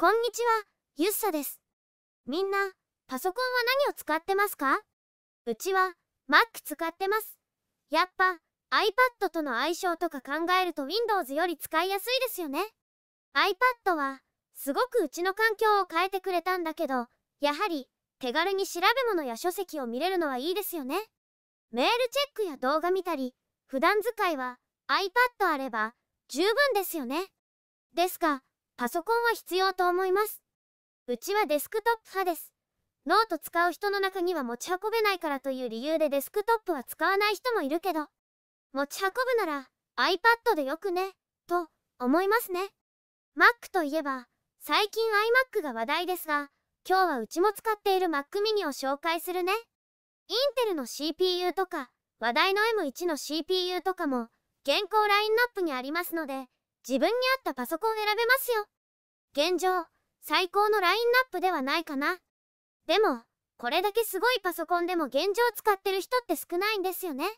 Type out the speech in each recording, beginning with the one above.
こんにちは、ゆっさです。みんな、パソコンは何を使ってますかうちは、Mac 使ってます。やっぱ、iPad との相性とか考えると Windows より使いやすいですよね。iPad は、すごくうちの環境を変えてくれたんだけど、やはり、手軽に調べ物や書籍を見れるのはいいですよね。メールチェックや動画見たり、普段使いは iPad あれば十分ですよね。ですが、パソコンは必要と思います。うちはデスクトップ派です。ノート使う人の中には持ち運べないからという理由でデスクトップは使わない人もいるけど、持ち運ぶなら iPad でよくね、と思いますね。Mac といえば、最近 iMac が話題ですが、今日はうちも使っている Mac mini を紹介するね。インテルの CPU とか、話題の M1 の CPU とかも、現行ラインナップにありますので、自分に合ったパソコン選べますよ。現状、最高のラインナップではないかな。でも、これだけすごいパソコンでも現状使ってる人って少ないんですよね。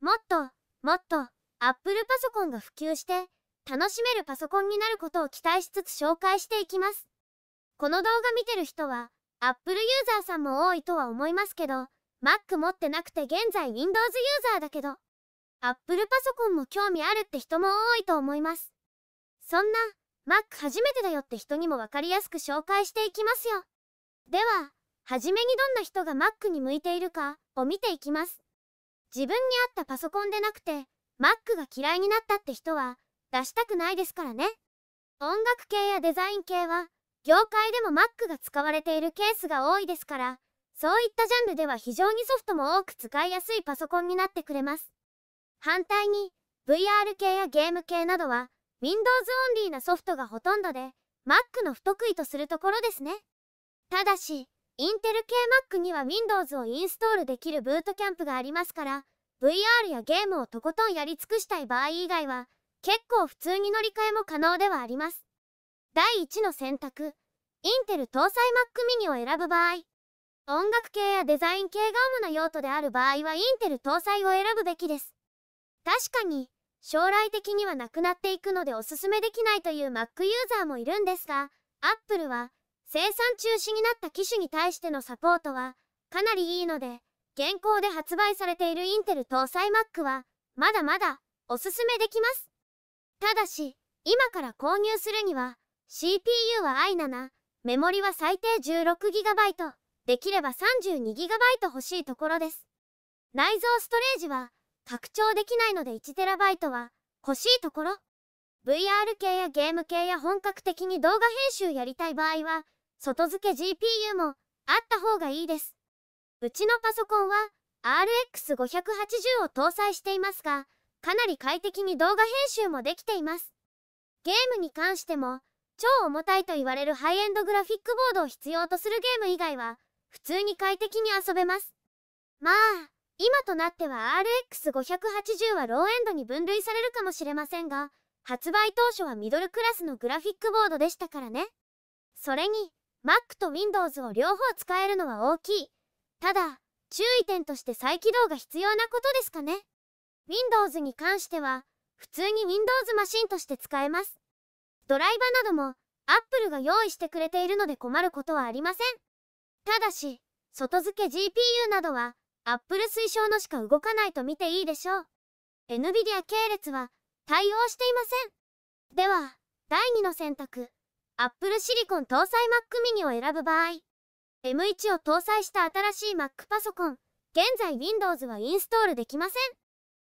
もっと、もっと、Apple パソコンが普及して、楽しめるパソコンになることを期待しつつ紹介していきます。この動画見てる人は、Apple ユーザーさんも多いとは思いますけど、Mac 持ってなくて現在 Windows ユーザーだけど、Apple パソコンも興味あるって人も多いと思います。そんな Mac 初めてだよって人にも分かりやすく紹介していきますよ。では、初めにどんな人が Mac に向いているかを見ていきます。自分に合ったパソコンでなくて、Mac が嫌いになったって人は出したくないですからね。音楽系やデザイン系は、業界でも Mac が使われているケースが多いですから、そういったジャンルでは非常にソフトも多く使いやすいパソコンになってくれます。反対に VR 系やゲーム系などは Windows オンリーなソフトがほとんどで Mac の不得意とするところですねただしインテル系 Mac には Windows をインストールできるブートキャンプがありますから VR やゲームをとことんやり尽くしたい場合以外は結構普通に乗り換えも可能ではあります第1の選択インテル搭載 Mac mini を選ぶ場合音楽系やデザイン系が主な用途である場合はインテル搭載を選ぶべきです確かに将来的にはなくなっていくのでおすすめできないという Mac ユーザーもいるんですが Apple は生産中止になった機種に対してのサポートはかなりいいので現行で発売されているインテル搭載 Mac はまだまだおすすめできますただし今から購入するには CPU は i7 メモリは最低 16GB できれば 32GB 欲しいところです内蔵ストレージは拡張できないので 1TB は欲しいところ VR 系やゲーム系や本格的に動画編集やりたい場合は外付け GPU もあった方がいいですうちのパソコンは RX580 を搭載していますがかなり快適に動画編集もできていますゲームに関しても超重たいと言われるハイエンドグラフィックボードを必要とするゲーム以外は普通に快適に遊べますまあ今となっては RX580 はローエンドに分類されるかもしれませんが、発売当初はミドルクラスのグラフィックボードでしたからね。それに、Mac と Windows を両方使えるのは大きい。ただ、注意点として再起動が必要なことですかね。Windows に関しては、普通に Windows マシンとして使えます。ドライバなども、Apple が用意してくれているので困ることはありません。ただし、外付け GPU などは、アップル推奨のしか動かないと見ていいでしょう。NVIDIA 系列は対応していません。では、第2の選択。Apple シリコン搭載 Mac mini を選ぶ場合、M1 を搭載した新しい Mac パソコン、現在 Windows はインストールできません。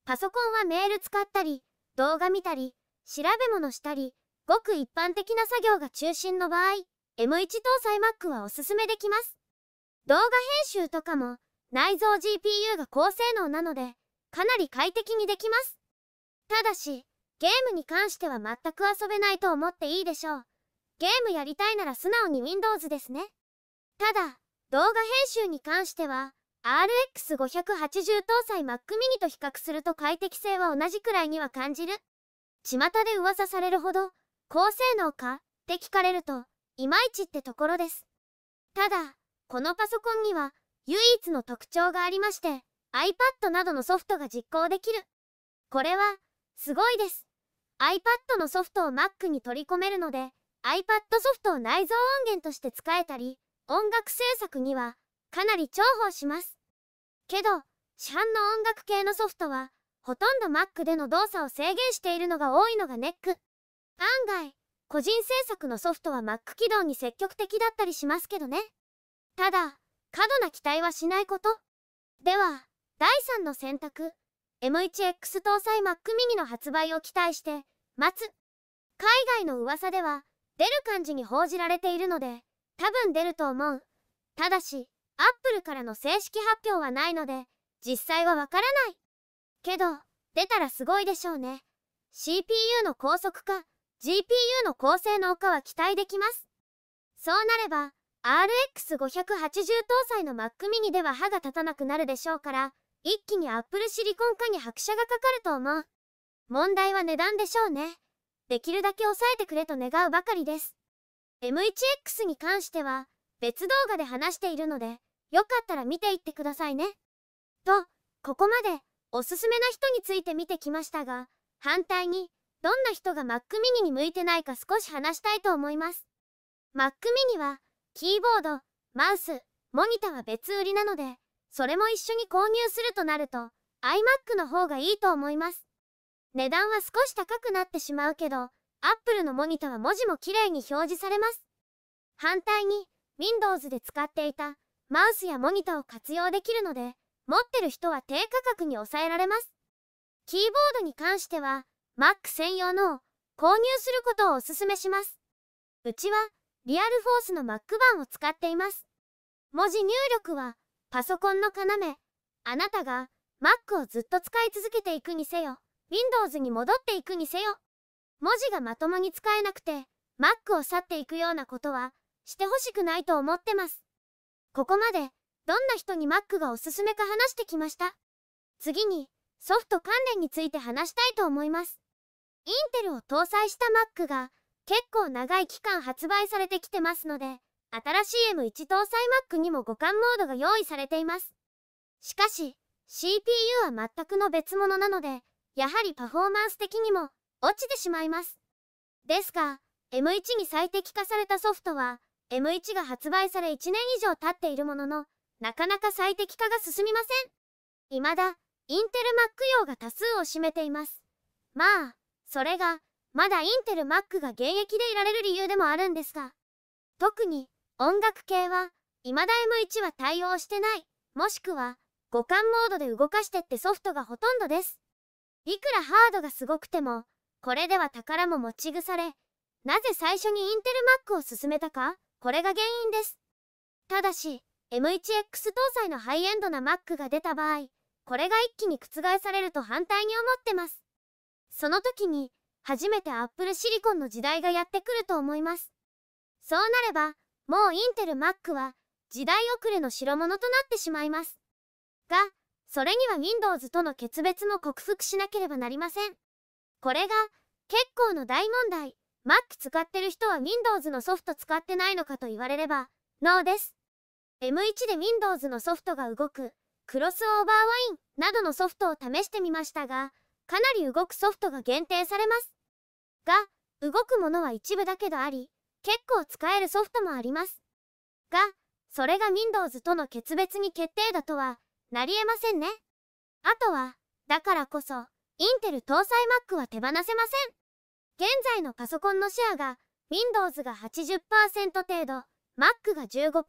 パソコンはメール使ったり、動画見たり、調べ物したり、ごく一般的な作業が中心の場合、M1 搭載 Mac はおすすめできます。動画編集とかも、内蔵 GPU が高性能なのでかなり快適にできますただしゲームに関しては全く遊べないと思っていいでしょうゲームやりたいなら素直に Windows ですねただ動画編集に関しては RX580 搭載 Mac mini と比較すると快適性は同じくらいには感じる巷で噂されるほど高性能かって聞かれるといまいちってところですただこのパソコンには唯一の特徴がありまして iPad などのソフトが実行できるこれはすごいです iPad のソフトを Mac に取り込めるので iPad ソフトを内蔵音源として使えたり音楽制作にはかなり重宝しますけど市販の音楽系のソフトはほとんど Mac での動作を制限しているのが多いのがネック案外個人制作のソフトは Mac 起動に積極的だったりしますけどねただ過度な期待はしないことでは第3の選択 M1X 搭載 Mac mini の発売を期待して待つ海外の噂では出る感じに報じられているので多分出ると思うただしアップルからの正式発表はないので実際はわからないけど出たらすごいでしょうね CPU の高速化 GPU の高性能化は期待できますそうなれば RX580 搭載の Mac mini では歯が立たなくなるでしょうから、一気に Apple シリコン化に拍車がかかると思う。問題は値段でしょうね。できるだけ抑えてくれと願うばかりです。M1X に関しては、別動画で話しているので、よかったら見ていってくださいね。と、ここまで、おすすめな人について見てきましたが、反対に、どんな人が Mac mini に向いてないか少し話したいと思います。Mac mini は、キーボードマウスモニタは別売りなのでそれも一緒に購入するとなると iMac の方がいいと思います値段は少し高くなってしまうけど Apple のモニタは文字もきれいに表示されます反対に Windows で使っていたマウスやモニタを活用できるので持ってる人は低価格に抑えられますキーボードに関しては Mac 専用のを購入することをおすすめしますうちはリアルフォースの Mac 版を使っています。文字入力はパソコンの要。あなたが Mac をずっと使い続けていくにせよ、Windows に戻っていくにせよ、文字がまともに使えなくて Mac を去っていくようなことはしてほしくないと思ってます。ここまでどんな人に Mac がおすすめか話してきました。次にソフト関連について話したいと思います。Intel を搭載した Mac が結構長い期間発売されてきてますので、新しい M1 搭載 Mac にも互換モードが用意されています。しかし、CPU は全くの別物なので、やはりパフォーマンス的にも落ちてしまいます。ですが、M1 に最適化されたソフトは、M1 が発売され1年以上経っているものの、なかなか最適化が進みません。未だ、インテル Mac 用が多数を占めています。まあ、それが、まだインテル Mac が現役でいられる理由でもあるんですが、特に音楽系は、未だ M1 は対応してない、もしくは、互換モードで動かしてってソフトがほとんどです。いくらハードがすごくても、これでは宝も持ち腐れ、なぜ最初にインテル Mac を進めたか、これが原因です。ただし、M1X 搭載のハイエンドな Mac が出た場合、これが一気に覆されると反対に思ってます。その時に、初めてアップルシリコンの時代がやってくると思います。そうなれば、もうインテル Mac は時代遅れの代物となってしまいます。が、それには Windows との決別も克服しなければなりません。これが結構の大問題。Mac 使ってる人は Windows のソフト使ってないのかと言われれば、ノーです。M1 で Windows のソフトが動く、クロスオーバーワインなどのソフトを試してみましたが、かなり動くソフトが限定されます。が動くものは一部だけどあり結構使えるソフトもありますがそれが Windows との決別に決定だとはなりえませんねあとはだからこそインテル搭載 Mac は手放せません現在のパソコンのシェアが Windows が80%程度 Mac が15%程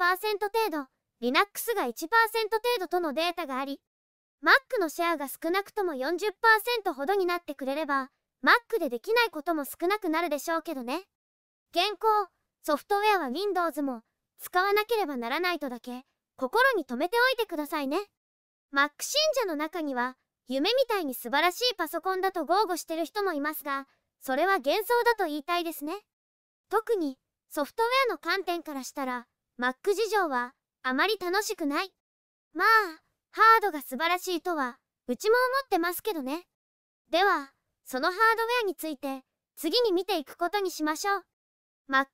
度 Linux が1%程度とのデータがあり Mac のシェアが少なくとも40%ほどになってくれれば Mac でできないことも少なくなるでしょうけどね現行ソフトウェアは Windows も使わなければならないとだけ心に留めておいてくださいね Mac 信者の中には夢みたいに素晴らしいパソコンだと豪語してる人もいますがそれは幻想だと言いたいですね特にソフトウェアの観点からしたら Mac 事情はあまり楽しくないまあハードが素晴らしいとはうちも思ってますけどねではそのハードウェアについて次に見ていくことにしましょう。Mac ユー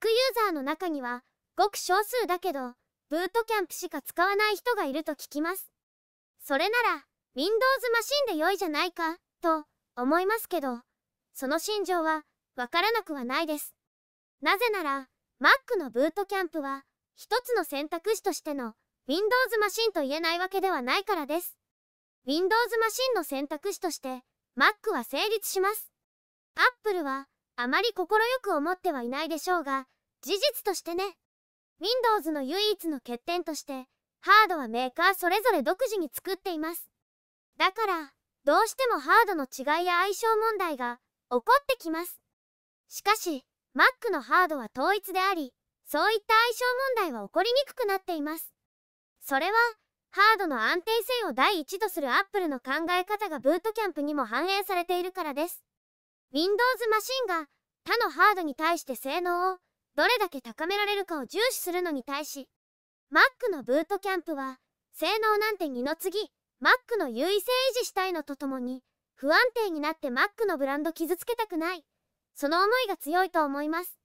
ザーの中にはごく少数だけどブートキャンプしか使わない人がいると聞きます。それなら Windows マシンで良いじゃないかと思いますけどその心情はわからなくはないです。なぜなら Mac のブートキャンプは一つの選択肢としての Windows マシンと言えないわけではないからです。Windows マシンの選択肢として Mac は成立します。Apple はあまり快く思ってはいないでしょうが、事実としてね。Windows の唯一の欠点として、ハードはメーカーそれぞれ独自に作っています。だから、どうしてもハードの違いや相性問題が起こってきます。しかし、Mac のハードは統一であり、そういった相性問題は起こりにくくなっています。それは、ハードの安定性を第一とする Apple の考え方がブートキャンプにも反映されているからです。Windows マシンが他のハードに対して性能をどれだけ高められるかを重視するのに対し Mac のブートキャンプは性能なんて二の次 Mac の優位性維持したいのとともに不安定になって Mac のブランド傷つけたくないその思いが強いと思います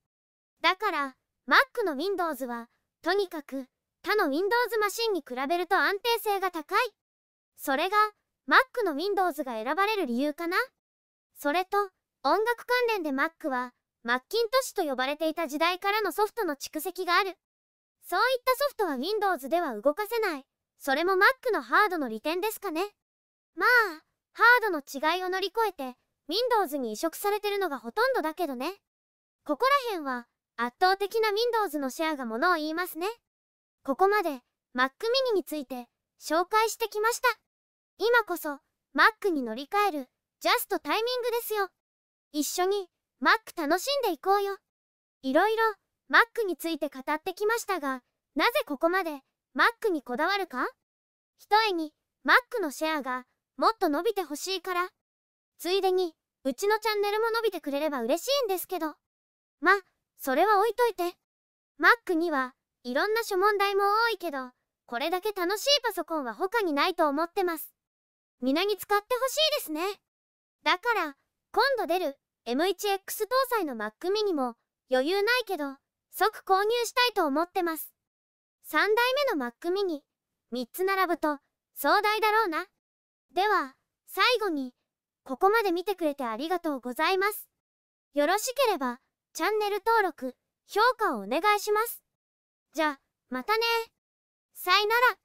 だから Mac の Windows はとにかく他の Windows マシンに比べると安定性が高い。それが Mac の Windows が選ばれる理由かなそれと音楽関連で Mac はマッキントッシュと呼ばれていた時代からのソフトの蓄積がある。そういったソフトは Windows では動かせない。それも Mac のハードの利点ですかね。まあ、ハードの違いを乗り越えて Windows に移植されてるのがほとんどだけどね。ここら辺は圧倒的な Windows のシェアがものを言いますね。ここまで Mac mini について紹介してきました今こそ Mac に乗り換えるジャストタイミングですよ一緒に Mac 楽しんでいこうよいろいろ Mac について語ってきましたがなぜここまで Mac にこだわるかひとえに Mac のシェアがもっと伸びてほしいからついでにうちのチャンネルも伸びてくれれば嬉しいんですけどまそれは置いといて Mac にはいろんな諸問題も多いけど、これだけ楽しいパソコンは他にないと思ってます。皆に使ってほしいですね。だから、今度出る M1X 搭載の Mac mini も余裕ないけど、即購入したいと思ってます。3代目の Mac mini、3つ並ぶと壮大だろうな。では、最後に、ここまで見てくれてありがとうございます。よろしければ、チャンネル登録、評価をお願いします。じゃ、またね。さいなら。